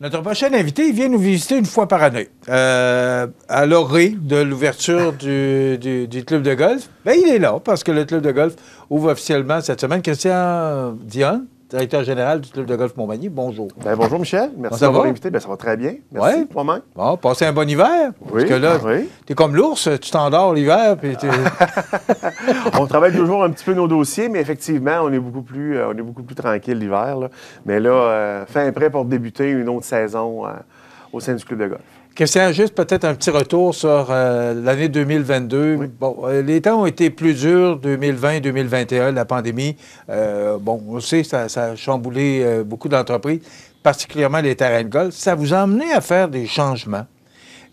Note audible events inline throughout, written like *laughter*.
Notre prochain invité vient nous visiter une fois par année. Euh, à l'orée de l'ouverture du, du, du, club de golf, ben, il est là parce que le club de golf ouvre officiellement cette semaine. Christian Dionne? directeur général du club de golf Montmagny. Bonjour. Ben, bonjour, Michel. Merci d'avoir invité. Ben, ça va très bien. Merci, pour moi-même. Bon, passez un bon hiver. Oui, parce que là, ben t'es comme l'ours, tu t'endors l'hiver. *laughs* on travaille toujours un petit peu nos dossiers, mais effectivement, on est beaucoup plus, euh, on est beaucoup plus tranquille l'hiver. Mais là, euh, fin prêt pour débuter une autre saison euh, au sein du club de golf. Christian, juste peut-être un petit retour sur euh, l'année 2022. Bon, euh, les temps ont été plus durs, 2020-2021, la pandémie. Euh, bon, on sait, ça, a chamboulé beaucoup d'entreprises, particulièrement les terrains de golf. Ça vous a amené à faire des changements.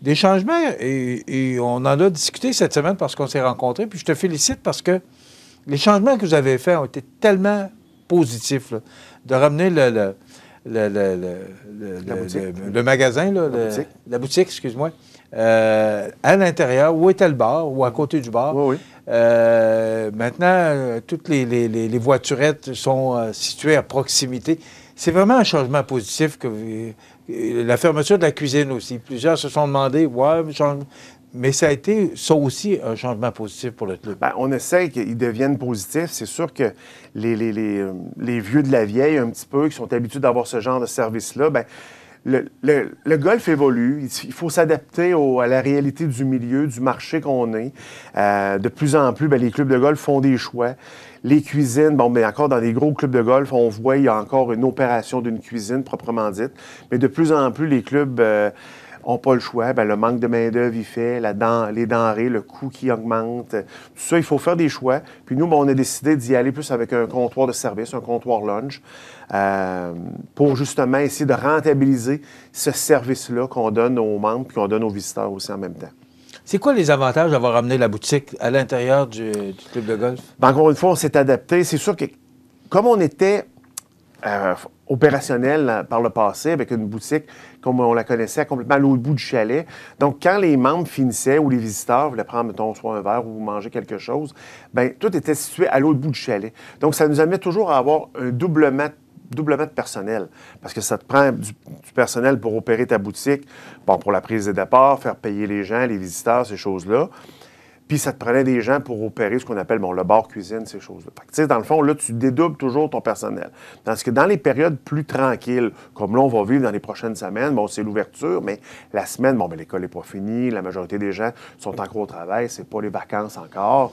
Des changements, et, on en a discuté cette semaine parce qu'on s'est rencontrés, puis je te félicite parce que les changements que vous avez faits ont été tellement positifs, de ramener le le, le, magasin, là, la, boutique. excuse-moi, euh, à l'intérieur, où était le bar, ou à côté du bar. Euh, maintenant, toutes les, les, voiturettes sont euh, situées à proximité. C'est vraiment un changement positif que la fermeture de la cuisine aussi. Plusieurs se sont demandés ouais, mais ça a été, ça aussi, un changement positif pour le club. Bien, on essaie qu'ils deviennent positifs. C'est sûr que les, euh, les, vieux de la vieille, un petit peu, qui sont habitués d'avoir ce genre de service-là, bien, le, golf évolue. Il faut s'adapter à la réalité du milieu, du marché qu'on est. Euh, de plus en plus, bien, les clubs de golf font des choix. Les cuisines, bon, mais ben, encore dans les gros clubs de golf, on voit il y a encore une opération d'une cuisine proprement dite. Mais de plus en plus, les clubs euh, on pas le choix. Ben, le manque de main-d'œuvre, il fait, la les denrées, le coût qui augmente. Tout ça, il faut faire des choix. Puis nous, ben, on a décidé d'y aller plus avec un comptoir de service, un comptoir lunch, euh, pour justement essayer de rentabiliser ce service-là qu'on donne aux membres puis qu'on donne aux visiteurs aussi en même temps. C'est quoi les avantages d'avoir amené la boutique à l'intérieur du, club de golf? Ben, encore une fois, on s'est adapté. C'est sûr que comme on était euh, opérationnel euh, par le passé, avec une boutique comme on la connaissait, complètement à l'autre bout du chalet. Donc, quand les membres finissaient ou les visiteurs voulaient prendre, mettons, soit un verre ou manger quelque chose, bien, tout était situé à l'autre bout du chalet. Donc, ça nous amenait toujours à avoir un doublement doublement de personnel, parce que ça te prend du, personnel pour opérer ta boutique, pour la prise de départ, faire payer les gens, les visiteurs, ces choses-là. Puis ça te prenait des gens pour opérer ce qu'on appelle bon, le bar cuisine, ces choses-là. tu sais, dans le fond, là, tu dédoubles toujours ton personnel. Parce que dans les périodes plus tranquilles, comme là, on va vivre dans les prochaines semaines, bon, c'est l'ouverture, mais la semaine, bon, ben, l'école n'est pas finie, la majorité des gens sont encore au travail, c'est pas les vacances encore.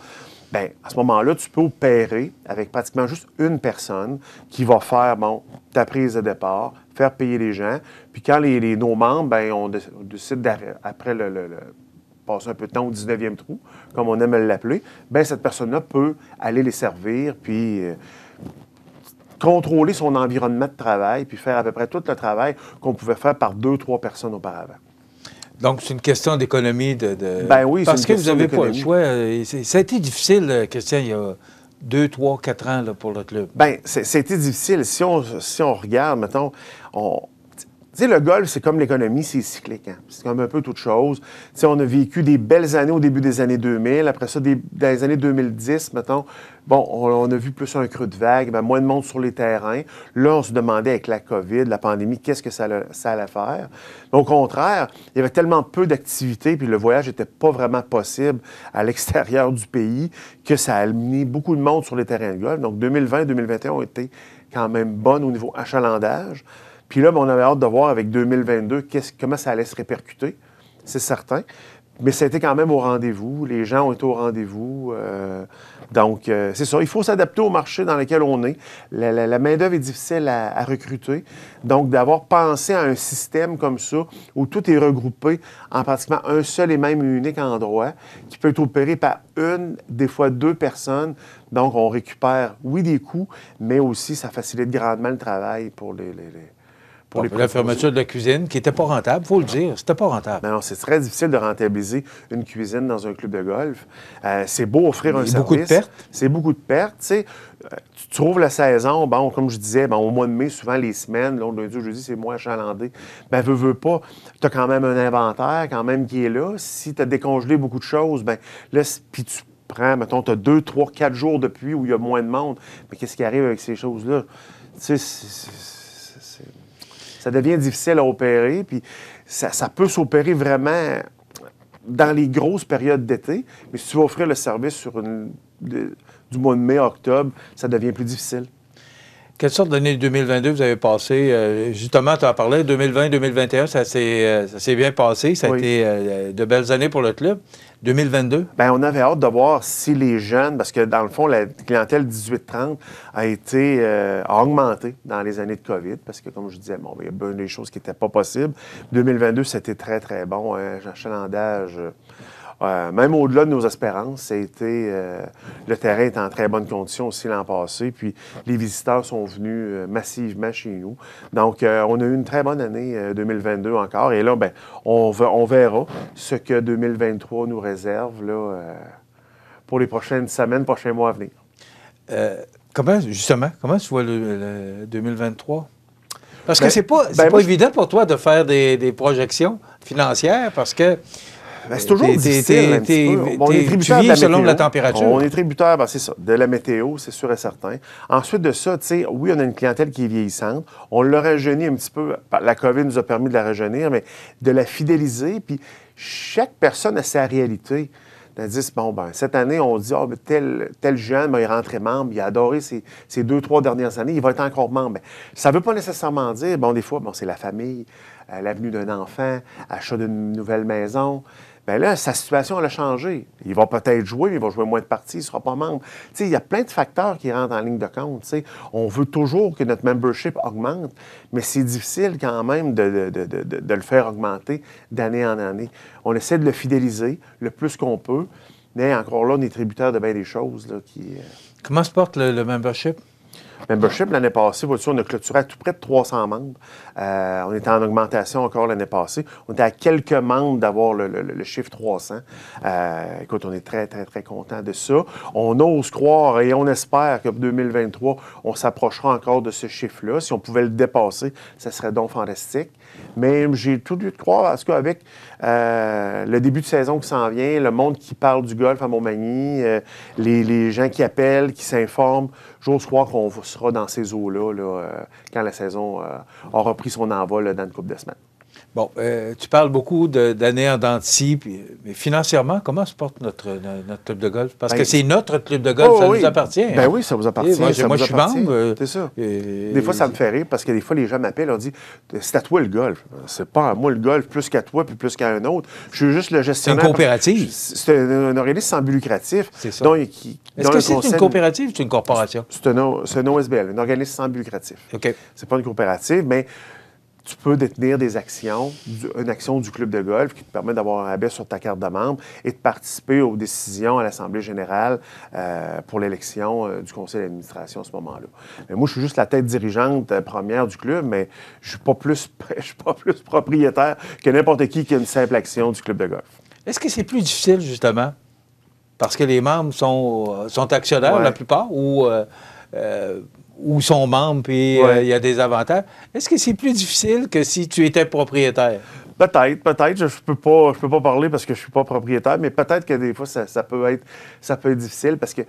Bien, à ce moment-là, tu peux opérer avec pratiquement juste une personne qui va faire, bon, ta prise de départ, faire payer les gens. Puis quand les, nos membres, ben, on, décide après le passer un peu de temps au 19e trou, comme on aime l'appeler, ben cette personne-là peut aller les servir, puis euh, contrôler son environnement de travail, puis faire à peu près tout le travail qu'on pouvait faire par deux, trois personnes auparavant. Donc, c'est une question d'économie. De, Ben oui, Parce que vous n'avez pas le choix. Euh, ça a été difficile, euh, Christian, il y a deux, trois, quatre ans pour le club. Bien, c'était difficile. Si on, si on regarde, mettons, on, tu sais, le golf, c'est comme l'économie, c'est cyclique. Hein. C'est comme un peu toute chose. Tu sais, on a vécu des belles années au début des années 2000. Après ça, des, dans les années 2010, mettons, bon, on, a vu plus un creux de vague, ben, moins de monde sur les terrains. Là, on se demandait avec la COVID, la pandémie, qu'est-ce que ça, allait faire. au contraire, il y avait tellement peu d'activités, puis le voyage n'était pas vraiment possible à l'extérieur du pays, que ça a amené beaucoup de monde sur les terrains de golf. Donc, 2020 et 2021 ont été quand même bonnes au niveau achalandage. Puis là, ben, on avait hâte de voir avec 2022 comment ça allait se répercuter, c'est certain. Mais ça a quand même au rendez-vous. Les gens ont été au rendez-vous. Euh, donc, euh, c'est ça. Il faut s'adapter au marché dans lequel on est. La, main-d'œuvre est difficile à, recruter. Donc, d'avoir pensé à un système comme ça, où tout est regroupé en pratiquement un seul et même unique endroit, qui peut être opéré par une, des fois deux personnes. Donc, on récupère, oui, des coûts, mais aussi ça facilite grandement le travail pour les pour La fermeture de la cuisine, qui n'était pas rentable, il faut le dire, c'était pas rentable. Ben non, c'est très difficile de rentabiliser une cuisine dans un club de golf. Euh, c'est beau offrir un service. C'est beaucoup de pertes. C'est beaucoup de pertes, tu euh, Tu trouves la saison, bon, comme je disais, au mois de mai, souvent les semaines, l'autre lundi jeudi, c'est moins chalandé. Ben, veux, veux pas, tu as quand même un inventaire, quand même, qui est là. Si tu as décongelé beaucoup de choses, ben, là, puis tu prends, mettons, tu as deux, trois, quatre jours depuis où il y a moins de monde. Mais qu'est-ce qui arrive avec ces choses-là? Tu sais, c'est ça devient difficile à opérer. Puis ça, peut s'opérer vraiment dans les grosses périodes d'été. Mais si tu vas offrir le service sur du mois de mai à octobre, ça devient plus difficile. Quelle sorte d'année 2022 vous avez passé? Euh, justement, tu en parlais, 2020-2021, euh, ça s'est bien passé. Ça a été euh, de belles années pour le club. 2022? Ben on avait hâte de voir si les jeunes, parce que dans le fond, la clientèle 18-30 a été euh, dans les années de COVID, parce que comme je disais, bon, il y a bien des choses qui n'étaient pas possibles. 2022, c'était très, très bon. Hein, un euh, même au-delà de nos espérances, euh, le terrain est en très bonne condition aussi l'an passé. Puis les visiteurs sont venus euh, massivement chez nous. Donc, on a eu une très bonne année 2022 encore. Et là, ben, on, on verra ce que 2023 nous réserve là, pour les prochaines semaines, prochains mois à venir. comment, justement, comment tu vois le, 2023? Parce que ben, c'est pas, ben, pas évident pour toi de faire des, des projections financières parce que ben, c'est toujours difficile. on est tributaire selon la température. On est tributaire, ben, c'est ça, de la météo, c'est sûr et certain. Ensuite de ça, oui, on a une clientèle qui est vieillissante. On l'a rajeunie un petit peu. La COVID nous a permis de la rajeunir, mais de la fidéliser. Puis chaque personne a sa réalité. bon, ben, cette année, on dit, ah, tel, tel jeune, ben, il est rentré membre, il a adoré ces deux, trois dernières années, il va être encore membre. ça ne veut pas nécessairement dire, bon, des fois, bon, c'est la famille, euh, l'avenue d'un enfant, achat d'une nouvelle maison. Bien là, sa situation, elle a changé. Il va peut-être jouer, mais il va jouer moins de parties, il ne sera pas membre. sais, il y a plein de facteurs qui rentrent en ligne de compte. sais. On veut toujours que notre membership augmente, mais c'est difficile quand même de, le faire augmenter d'année en année. On essaie de le fidéliser le plus qu'on peut, mais encore là, on est tributaire de bien des choses. qui, euh, Comment se porte le membership? membership. L'année passée, on a clôturé à tout près de 300 membres. Euh, on était en augmentation encore l'année passée. On était à quelques membres d'avoir le, chiffre 300. Euh, écoute, on est très, très, très content de ça. On ose croire et on espère que 2023, on s'approchera encore de ce chiffre-là. Si on pouvait le dépasser, ça serait donc fantastique. Mais j'ai tout dû croire parce qu'avec euh, le début de saison qui s'en vient, le monde qui parle du golf à Montmagny, euh, les, les gens qui appellent, qui s'informent, j'ose croire qu'on va sera dans ces eaux-là euh, quand la saison euh, aura pris son envol dans une couple de semaines. Bon, euh, tu parles beaucoup d'années en dents mais financièrement, comment se porte notre, club de golf? Parce ben, que c'est notre club de golf, oh, ça nous appartient. Ben hein. oui, ça vous appartient. moi, je suis membre. Euh, c'est ça. des fois, ça me fait rire parce que des fois, les gens m'appellent, on dit c'est à toi le golf. C'est pas à moi le golf, plus qu'à toi, puis plus qu'à un autre. Je suis juste le gestionnaire. C'est une coopérative. C'est un, organisme sans but lucratif. C'est ça. Est-ce que c'est une coopérative ou une corporation? C'est un, un OSBL, un organisme sans but lucratif. OK. C'est pas une coopérative, mais tu peux détenir des actions, une action du club de golf qui te permet d'avoir un rabais sur ta carte de membre et de participer aux décisions à l'Assemblée générale euh, pour l'élection euh, du conseil d'administration à ce moment-là. Mais moi, je suis juste la tête dirigeante euh, première du club, mais je ne *laughs* suis pas plus propriétaire que n'importe qui qui a une simple action du club de golf. Est-ce que c'est plus difficile, justement, parce que les membres sont, sont actionnaires, la plupart, ou ou sont membres, puis euh, il y a des avantages. Est-ce que c'est plus difficile que si tu étais propriétaire? Peut-être, peut-être. Je ne peux, pas, peux pas parler parce que je ne suis pas propriétaire, mais peut-être que des fois, ça, peut, être, ça peut être difficile parce que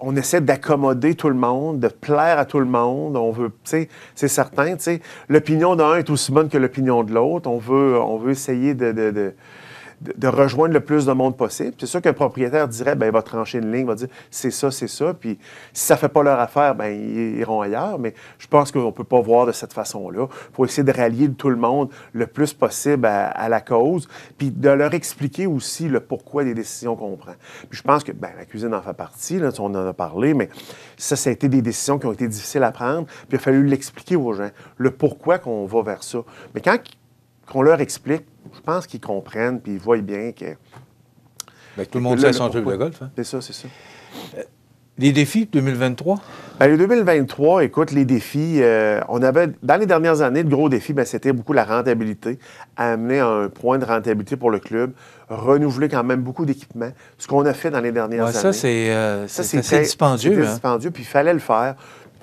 on essaie d'accommoder tout le monde, de plaire à tout le monde. On veut, c'est certain, l'opinion d'un est aussi bonne que l'opinion de l'autre. On veut, on veut essayer de de, rejoindre le plus de monde possible. C'est sûr qu'un propriétaire dirait, ben, il va trancher une ligne, va dire, c'est ça, c'est ça. Puis si ça ne fait pas leur affaire, ben, ils iront ailleurs. Mais je pense qu'on ne peut pas voir de cette façon-là. Il faut essayer de rallier tout le monde le plus possible à, la cause, puis de leur expliquer aussi le pourquoi des décisions qu'on prend. Puis je pense que ben, la cuisine en fait partie, là, on en a parlé, mais ça, ça a été des décisions qui ont été difficiles à prendre, puis il a fallu l'expliquer aux gens, le pourquoi qu'on va vers ça. Mais quand qu'on leur explique, je pense qu'ils comprennent, puis ils voient bien que... Ben, tout le monde sait son truc de golf. Hein. C'est ça, c'est ça. Euh, les défis de 2023? Bien, les 2023, écoute, les défis, euh, on avait, dans les dernières années, le gros défi, ben, c'était beaucoup la rentabilité, amener un point de rentabilité pour le club, renouveler quand même beaucoup d'équipements, ce qu'on a fait dans les dernières années. Euh, ça, c'est assez dispendieux. C'est hein. dispendieux, puis il fallait le faire.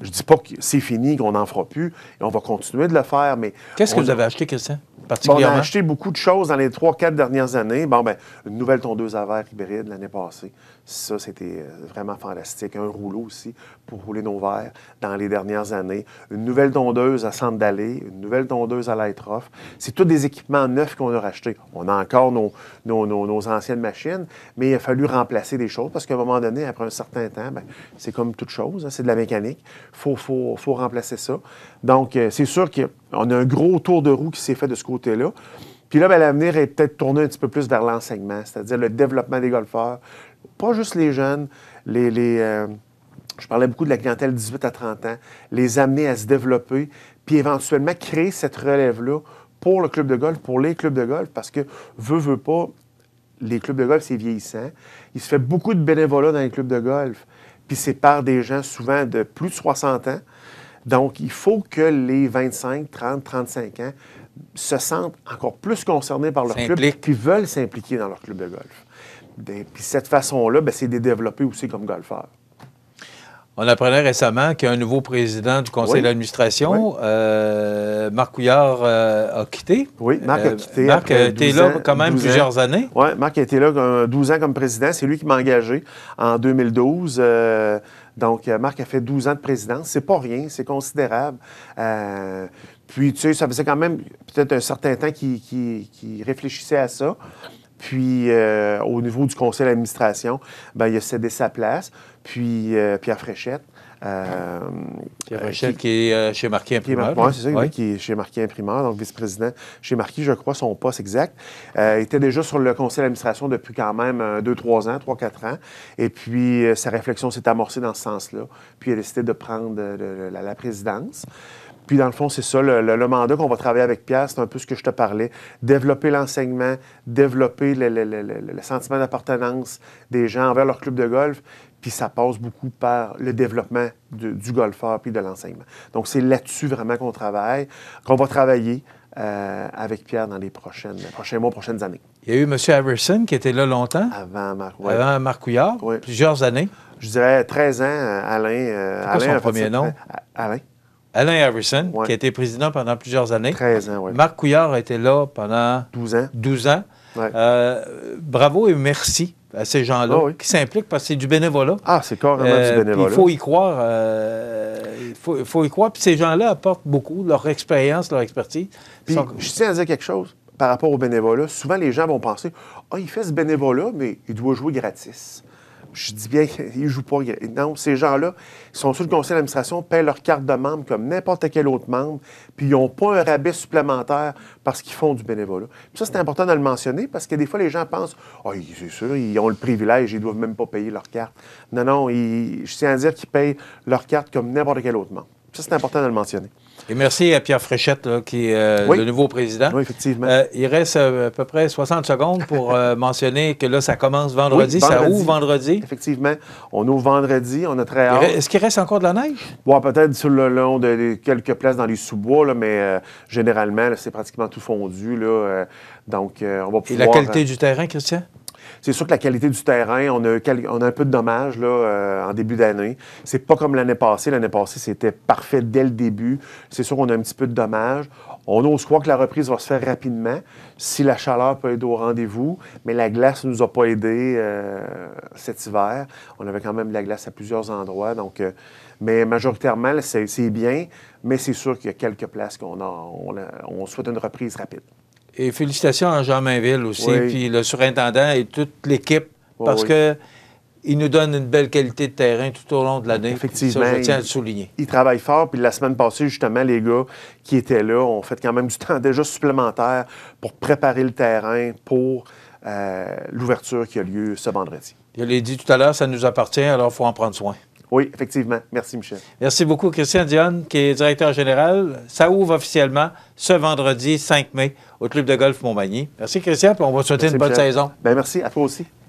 Je ne dis pas que c'est fini, qu'on n'en fera plus, et on va continuer de le faire, mais... Qu'est-ce que vous avez acheté, Christian? on a acheté beaucoup de choses dans les trois, quatre dernières années. Bon, ben, une nouvelle tondeuse à verre hybride l'année passée. Ça, c'était euh, vraiment fantastique. Un rouleau aussi pour rouler nos verres dans les dernières années. Une nouvelle tondeuse à Sandalé, une nouvelle tondeuse à Lightroff. C'est tous des équipements neufs qu'on a rachetés. On a encore nos, nos, anciennes machines, mais il a fallu remplacer des choses parce qu'à un moment donné, après un certain temps, ben, c'est comme toute chose, hein, c'est de la mécanique. Il faut, faut remplacer ça. Donc, euh, c'est sûr qu'on a un gros tour de roue qui s'est fait de ce côté puis là, ben, l'avenir est peut-être tourné un petit peu plus vers l'enseignement, c'est-à-dire le développement des golfeurs. Pas juste les jeunes, les. Euh, je parlais beaucoup de la clientèle 18 à 30 ans, les amener à se développer, puis éventuellement créer cette relève-là pour le club de golf, pour les clubs de golf, parce que veut, veut pas, les clubs de golf, c'est vieillissant. Il se fait beaucoup de bénévolat dans les clubs de golf, puis c'est par des gens souvent de plus de 60 ans. Donc, il faut que les 25, 30, 35 ans se sentent encore plus concernés par leur club, qui veulent s'impliquer dans leur club de golf. puis cette façon-là, ben, c'est de développer aussi comme golfeur. On apprenait récemment qu'il y a un nouveau président du conseil d'administration. Euh, Marc Couillard euh, a quitté. Oui, Marc a euh, quitté. Marc a été là quand même plusieurs années. Oui, Marc a été là 12 ans comme président. C'est lui qui m'a engagé en 2012. Donc, euh, Marc a fait 12 ans de présidence. C'est pas rien, c'est considérable. Euh, puis, tu sais, ça faisait quand même peut-être un certain temps qu'il réfléchissait à ça. Puis, euh, au niveau du conseil d'administration, ben, il a cédé sa place. Puis, Pierre Fréchette, euh, Pierre qui, est euh, euh, chez Marquis Imprimeur. Oui, c'est ça, qui est chez Marquis Imprimeur, donc vice-président chez Marquis, je crois, son poste exact. Euh, il était déjà sur le conseil d'administration depuis quand même deux, trois ans, trois, quatre ans. Et puis, sa réflexion s'est amorcée dans ce sens-là. Puis, il a décidé de prendre la, présidence. Puis, dans le fond, c'est ça, le, mandat qu'on va travailler avec Pierre, c'est un peu ce que je te parlais. Développer l'enseignement, développer le sentiment d'appartenance des gens envers leur club de golf, puis ça passe beaucoup par le développement du golfeur puis de l'enseignement. Donc, c'est là-dessus vraiment qu'on travaille, qu'on va travailler euh, avec Pierre dans les, prochaines, prochains mois, prochaines années. Il y a eu M. Harrison qui était là longtemps. Avant Marc, Avant Marc Couillard, plusieurs années. Je dirais 13 ans, euh, Alain. Euh, Alain son premier nom? Alain. Alain Harrison, qui a été président pendant plusieurs années. 13 ans, oui. Marc Couillard a été là pendant 12 ans. 12 ans. bravo et merci à ces gens-là ah qui s'impliquent parce que c'est du bénévolat. Ah, c'est carrément euh, du bénévolat. Il faut y croire. Euh, il faut, y croire. Puis ces gens-là apportent beaucoup leur expérience, leur expertise. je tiens à dire quelque chose par rapport au bénévolat. Souvent, les gens vont penser Ah, oh, il fait ce bénévolat, mais il doit jouer gratis. Je dis bien, *laughs* ils jouent pas. Non, ces gens-là sont sur le conseil d'administration, paient leur carte de membre comme n'importe quel autre membre, puis ils n'ont pas un rabais supplémentaire parce qu'ils font du bénévolat. ça, c'est important de le mentionner parce que des fois, les gens pensent Ah, c'est sûr, ils ont le privilège, ils ne doivent même pas payer leur carte. Non, non, je tiens à dire qu'ils payent leur carte comme n'importe quel autre membre. Ça, c'est important de le mentionner. Et merci à Pierre Fréchette, qui est euh, le nouveau président. Oui, effectivement. Euh, il reste euh, à peu près 60 secondes pour *laughs* mentionner que là, ça commence vendredi. Ça ouvre vendredi. Effectivement. On ouvre vendredi. On a très hâte. Est-ce qu'il reste encore de la neige? Bon, peut-être sur le long de quelques places dans les sous-bois, mais généralement, c'est pratiquement tout fondu. donc, on va pouvoir... Et la qualité du terrain, Christian? C'est sûr que la qualité du terrain, on a, un peu de dommages là, euh, en début d'année. C'est pas comme l'année passée. L'année passée, c'était parfait dès le début. C'est sûr qu'on a un petit peu de dommages. On ose croire que la reprise va se faire rapidement si la chaleur peut aider au rendez-vous, mais la glace ne nous a pas aidé euh, cet hiver. On avait quand même de la glace à plusieurs endroits. Donc, euh, mais majoritairement, c'est bien, mais c'est sûr qu'il y a quelques places qu'on on souhaite une reprise rapide. Et félicitations à Jean Mainville aussi, puis le surintendant et toute l'équipe, parce qu'ils que nous donnent une belle qualité de terrain tout au long de l'année. Effectivement. Ça, je tiens à le souligner. Ils travaillent fort. Puis la semaine passée, justement, les gars qui étaient là ont fait quand même du *laughs* temps déjà supplémentaire pour préparer le terrain pour euh, l'ouverture qui a lieu ce vendredi. Je l'ai dit tout à l'heure, ça nous appartient, alors il faut en prendre soin. Oui, effectivement. Merci, Michel. Merci beaucoup, Christian Dionne, qui est directeur général. Ça ouvre officiellement ce vendredi 5 mai au Club de golf Montmagny. Merci, Christian, puis on va souhaiter une bonne saison. Ben, merci. À toi aussi.